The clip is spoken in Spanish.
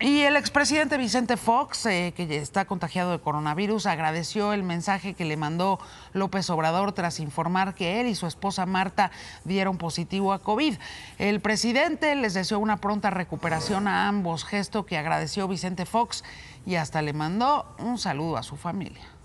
Y el expresidente Vicente Fox, eh, que está contagiado de coronavirus, agradeció el mensaje que le mandó López Obrador tras informar que él y su esposa Marta dieron positivo a COVID. El presidente les deseó una pronta recuperación a ambos, gesto que agradeció Vicente Fox y hasta le mandó un saludo a su familia.